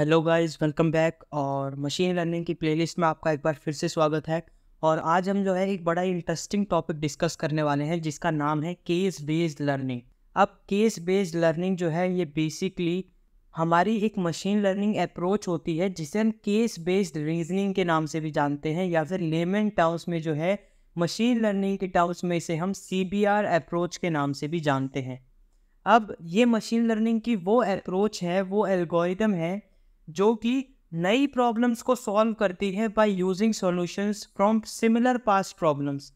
hello guys welcome back और machine learning की playlist में आपका एक बार फिर से स्वागत है और आज हम जो है एक बड़ा इंटरेस्टिंग टॉपिक डिस्कस करने वाले हैं जिसका नाम है केस बेस्ड लर्निंग अब केस बेस्ड लर्निंग जो है ये बेसिकली हमारी एक मशीन लर्निंग अप्रोच होती है जिसे हम केस बेस्ड रीजनिंग के नाम से भी जानते हैं या फिर लेमन टाउस में जो है मशीन लर्निंग के टाउस में इसे हम सी बी आर अप्रोच के नाम से भी जानते हैं अब ये मशीन लर्निंग की वो अप्रोच है वो एल्गोरिदम है जो कि नई प्रॉब्लम्स को सॉल्व करती है by using solutions from similar past problems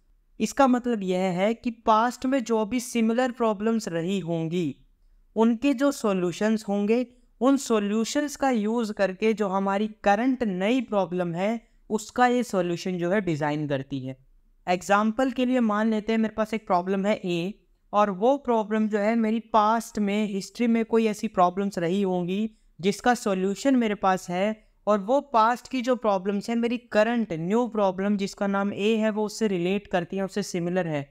इसका मतलब यह है कि पास्ट में जो भी सिमिलर प्रॉब्लम्स रही होंगी उनके जो सॉल्यूशंस होंगे उन सॉल्यूशंस का यूज़ करके जो हमारी करंट नई प्रॉब्लम है उसका ये सॉल्यूशन जो है डिज़ाइन करती है एग्जाम्पल के लिए मान लेते हैं मेरे पास एक प्रॉब्लम है ए और वो प्रॉब्लम जो है मेरी पास्ट में हिस्ट्री में कोई ऐसी प्रॉब्लम्स रही होंगी जिसका सॉल्यूशन मेरे पास है और वो पास्ट की जो प्रॉब्लम्स हैं मेरी करंट न्यू प्रॉब्लम जिसका नाम ए है वो उससे रिलेट करती है उससे सिमिलर है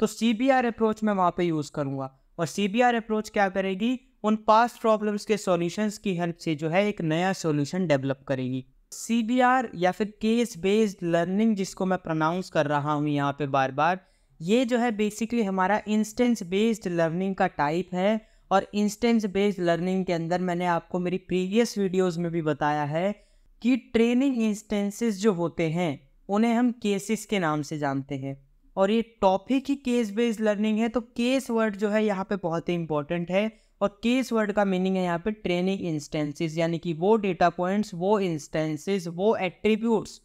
तो सी बी आर अप्रोच मैं वहाँ पे यूज़ करूँगा और सी बी आर अप्रोच क्या करेगी उन पास्ट प्रॉब्लम्स के सॉल्यूशंस की हेल्प से जो है एक नया सॉल्यूशन डेवलप करेगी सी बी आर या फिर केस बेस्ड लर्निंग जिसको मैं प्रोनाउंस कर रहा हूँ यहाँ पे बार बार ये जो है बेसिकली हमारा इंस्टेंस बेस्ड लर्निंग का टाइप है और इंस्टेंस बेस्ड लर्निंग के अंदर मैंने आपको मेरी प्रीवियस वीडियोस में भी बताया है कि ट्रेनिंग इंस्टेंसेस जो होते हैं उन्हें हम केसेस के नाम से जानते हैं और ये टॉपिक ही केस बेस्ड लर्निंग है तो केस वर्ड जो है यहाँ पे बहुत ही इंपॉर्टेंट है और केस वर्ड का मीनिंग है यहाँ पे ट्रेनिंग इंस्टेंसेस यानी कि वो डेटा पॉइंट्स वो इंस्टेंसेस वो एट्रीब्यूट्स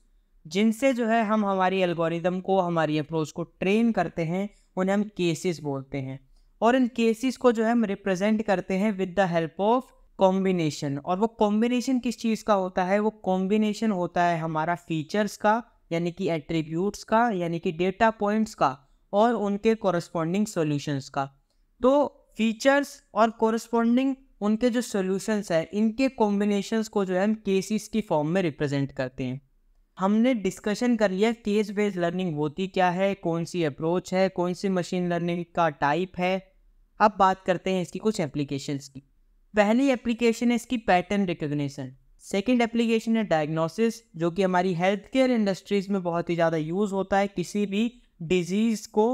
जिनसे जो है हम हमारी एल्गोरिदम को हमारी अप्रोच को ट्रेन करते हैं उन्हें हम केसेस बोलते हैं और इन केसेस को जो है हम रिप्रेजेंट करते हैं with the help of combination और वो कॉम्बिनेशन किस चीज़ का होता है वो कॉम्बिनेशन होता है हमारा फीचर्स का यानी कि एट्रीब्यूट्स का यानी कि डेटा पॉइंट्स का और उनके कॉरस्पॉन्डिंग सॉल्यूशंस का तो फीचर्स और कॉरस्पॉन्डिंग उनके जो सॉल्यूशंस है इनके कॉम्बिनेशंस को जो है हम केसेस की फॉर्म में रिप्रेजेंट करते हैं हमने डिस्कशन कर लिया केस बेस्ड लर्निंग होती क्या है कौन सी अप्रोच है कौन सी मशीन लर्निंग का टाइप है अब बात करते हैं इसकी कुछ एप्लीकेशंस की पहली एप्लीकेशन है इसकी पैटर्न रिकग्निशन सेकेंड एप्लीकेशन है डायग्नोसिस जो कि हमारी हेल्थ केयर इंडस्ट्रीज में बहुत ही ज़्यादा यूज़ होता है किसी भी डिजीज़ को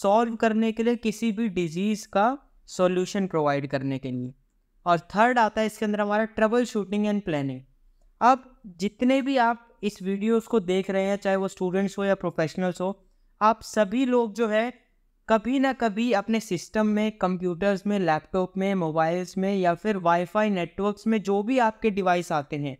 सॉल्व करने के लिए किसी भी डिजीज़ का सॉल्यूशन प्रोवाइड करने के लिए और थर्ड आता है इसके अंदर हमारा ट्रबल शूटिंग एंड प्लानिंग अब जितने भी आप इस वीडियोस को देख रहे हैं चाहे वो स्टूडेंट्स हो या प्रोफेशनल्स हो आप सभी लोग जो है कभी ना कभी अपने सिस्टम में कंप्यूटर्स में लैपटॉप में मोबाइल्स में या फिर वाईफाई नेटवर्क्स में जो भी आपके डिवाइस आते हैं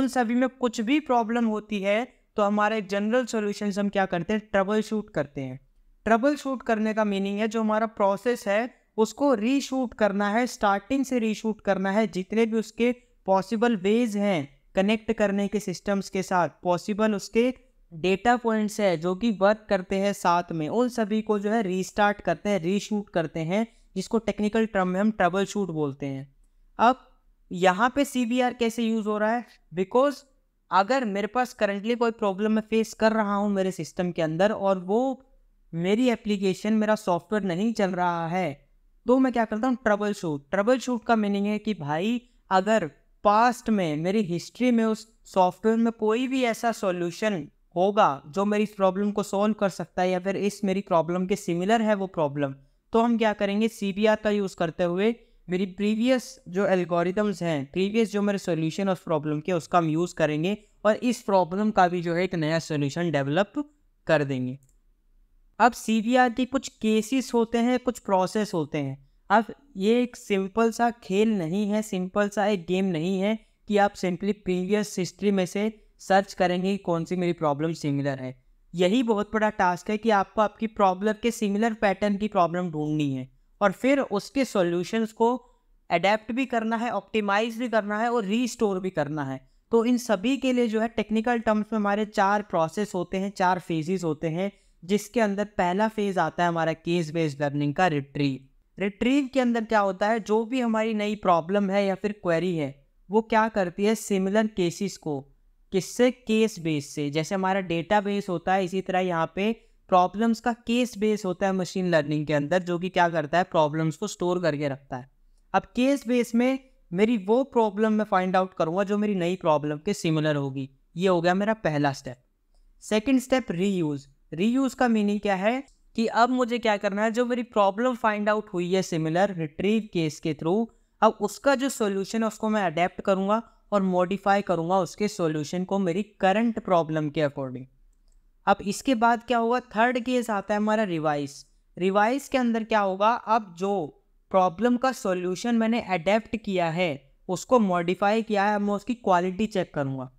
उन सभी में कुछ भी प्रॉब्लम होती है तो हमारे जनरल सोल्यूशन हम क्या करते हैं ट्रबल शूट करते हैं ट्रबल शूट करने का मीनिंग है जो हमारा प्रोसेस है उसको रीशूट करना है स्टार्टिंग से रीशूट करना है जितने भी उसके पॉसिबल वेज हैं कनेक्ट करने के सिस्टम्स के साथ पॉसिबल उसके डेटा पॉइंट्स है जो कि वर्क करते हैं साथ में उन सभी को जो है रीस्टार्ट करते हैं रीशूट करते हैं जिसको टेक्निकल टर्म में हम ट्रबल शूट बोलते हैं अब यहाँ पे सी कैसे यूज़ हो रहा है बिकॉज अगर मेरे पास करंटली कोई प्रॉब्लम मैं फेस कर रहा हूँ मेरे सिस्टम के अंदर और वो मेरी एप्लीकेशन मेरा सॉफ्टवेयर नहीं चल रहा है तो मैं क्या करता हूँ ट्रबल शूट ट्रबल शूट का मीनिंग है कि भाई अगर पास्ट में मेरी हिस्ट्री में उस सॉफ्टवेयर में कोई भी ऐसा सॉल्यूशन होगा जो मेरी प्रॉब्लम को सॉल्व कर सकता है या फिर इस मेरी प्रॉब्लम के सिमिलर है वो प्रॉब्लम तो हम क्या करेंगे सी का यूज़ करते हुए मेरी प्रीवियस जो एल्गोरिदम्स हैं प्रीवियस जो मेरे सॉल्यूशन उस प्रॉब्लम के उसका हम यूज़ करेंगे और इस प्रॉब्लम का भी जो है एक नया सॉल्यूशन डेवलप कर देंगे अब सी के कुछ केसेस होते हैं कुछ प्रोसेस होते हैं अब ये एक सिंपल सा खेल नहीं है सिंपल सा एक गेम नहीं है कि आप सिंपली प्रीवियस हिस्ट्री में से सर्च करेंगे कौन सी मेरी प्रॉब्लम सिमिलर है यही बहुत बड़ा टास्क है कि आपको आपकी प्रॉब्लम के सिमिलर पैटर्न की प्रॉब्लम ढूंढनी है और फिर उसके सॉल्यूशंस को अडेप्ट भी करना है ऑप्टिमाइज भी करना है और रीस्टोर भी करना है तो इन सभी के लिए जो है टेक्निकल टर्म्स में हमारे चार प्रोसेस होते हैं चार फेजेस होते हैं जिसके अंदर पहला फेज आता है हमारा केस बेस्ड लर्निंग का रिट्रीव रिट्रीव के अंदर क्या होता है जो भी हमारी नई प्रॉब्लम है या फिर क्वेरी है वो क्या करती है सिमिलर केसेस को किससे केस बेस से जैसे हमारा डेटा बेस होता है इसी तरह यहाँ पे प्रॉब्लम्स का केस बेस होता है मशीन लर्निंग के अंदर जो कि क्या करता है प्रॉब्लम्स को स्टोर करके रखता है अब केस बेस में मेरी वो प्रॉब्लम मैं फाइंड आउट करूँगा जो मेरी नई प्रॉब्लम के सिमिलर होगी ये हो गया मेरा पहला step second step reuse reuse का मीनिंग क्या है कि अब मुझे क्या करना है जो मेरी प्रॉब्लम फाइंड आउट हुई है सिमिलर रिट्रीव केस के थ्रू अब उसका जो सोल्यूशन है उसको मैं अडेप्ट करूँगा और मॉडिफाई करूँगा उसके सोल्यूशन को मेरी करंट प्रॉब्लम के अकॉर्डिंग अब इसके बाद क्या होगा थर्ड केस आता है हमारा रिवाइज रिवाइज के अंदर क्या होगा अब जो प्रॉब्लम का सॉल्यूशन मैंने अडेप्ट किया है उसको मॉडिफाई किया है अब मैं उसकी क्वालिटी चेक करूँगा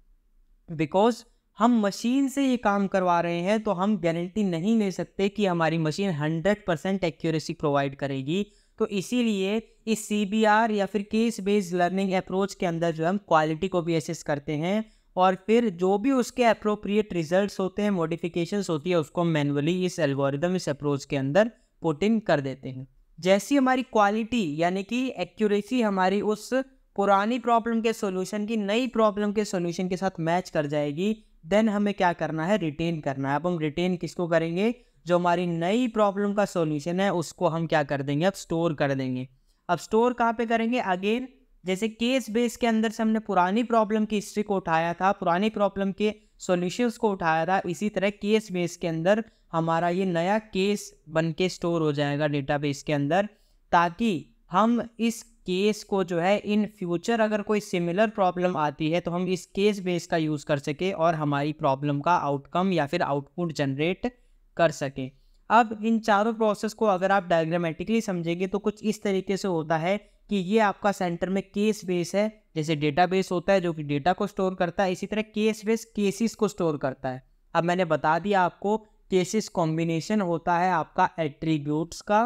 बिकॉज हम मशीन से ये काम करवा रहे हैं तो हम गारंटी नहीं ले सकते कि हमारी machine hundred percent accuracy provide करेगी तो इसीलिए इस सी या फिर केस बेस्ड लर्निंग अप्रोच के अंदर जो हम क्वालिटी को भी एसेस करते हैं और फिर जो भी उसके अप्रोप्रिएट रिजल्ट्स होते हैं मॉडिफिकेशंस होती है उसको मैनुअली इस एल्गोरिदम इस अप्रोच के अंदर पुट इन कर देते हैं जैसी हमारी क्वालिटी यानी कि एक्यूरेसी हमारी उस पुरानी प्रॉब्लम के सॉल्यूशन की नई प्रॉब्लम के सॉल्यूशन के साथ मैच कर जाएगी देन हमें क्या करना है रिटेन करना है अब हम रिटेन किसको करेंगे जो हमारी नई प्रॉब्लम का सॉल्यूशन है उसको हम क्या कर देंगे अब स्टोर कर देंगे अब स्टोर कहाँ पे करेंगे अगेन जैसे केस बेस के अंदर से हमने पुरानी प्रॉब्लम की हिस्ट्री को उठाया था पुरानी प्रॉब्लम के सॉल्यूशंस को उठाया था इसी तरह केस बेस के अंदर हमारा ये नया केस बन के स्टोर हो जाएगा डेटा के अंदर ताकि हम इस केस को जो है इन फ्यूचर अगर कोई सिमिलर प्रॉब्लम आती है तो हम इस केस बेस का यूज़ कर सके और हमारी प्रॉब्लम का आउटकम या फिर आउटपुट जनरेट कर सकें अब इन चारों प्रोसेस को अगर आप डायग्रामेटिकली समझेंगे तो कुछ इस तरीके से होता है कि ये आपका सेंटर में केस बेस है जैसे डेटा बेस होता है जो कि डेटा को स्टोर करता है इसी तरह केस बेस केसेस को स्टोर करता है अब मैंने बता दिया आपको केसेस कॉम्बिनेशन होता है आपका एट्रीब्यूट्स का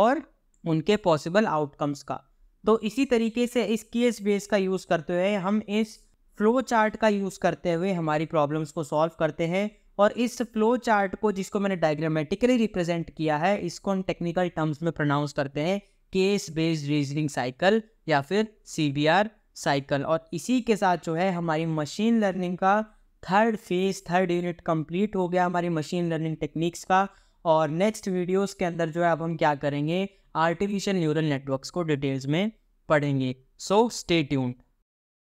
और उनके पॉसिबल आउटकम्स का तो इसी तरीके से इस केस बेस का यूज़ करते हुए हम इस फ्लो चार्ट का यूज़ करते हुए हमारी प्रॉब्लम्स को सॉल्व करते हैं और इस फ्लो चार्ट को जिसको मैंने डायग्रामेटिकली रिप्रेजेंट किया है इसको हम टेक्निकल टर्म्स में प्रोनाउंस करते हैं केस बेस्ड रीजनिंग साइकिल या फिर सी साइकिल और इसी के साथ जो है हमारी मशीन लर्निंग का third phase third unit complete हो गया हमारी मशीन लर्निंग टेक्निक्स का और नेक्स्ट वीडियोस के अंदर जो है अब हम क्या करेंगे आर्टिफिशियल न्यूरल नेटवर्क्स को डिटेल्स में पढ़ेंगे सो स्टे ट्यून्ड